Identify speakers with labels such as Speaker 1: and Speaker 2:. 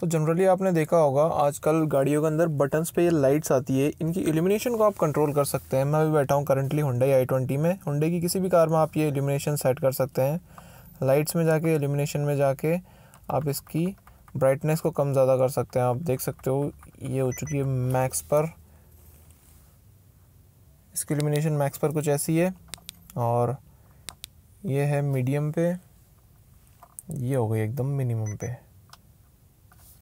Speaker 1: तो जनरली आपने देखा होगा आजकल गाड़ियों के अंदर बटन्स पे ये लाइट्स आती है इनकी इल्यूमिनेशन को आप कंट्रोल कर सकते हैं मैं भी बैठा हूँ करंटली हुंडई आई ट्वेंटी में हुंडई की किसी भी कार में आप ये इल्यूमिनेशन सेट कर सकते हैं लाइट्स में जाके इल्यूमिनेशन में जाके आप इसकी ब्राइटनेस को कम ज़्यादा कर सकते हैं आप देख सकते हो ये हो चुकी है मैक्स पर इसकी इल्यूमिनेशन मैक्स पर कुछ ऐसी है और ये है मीडियम पे ये हो गई एकदम मिनिमम पे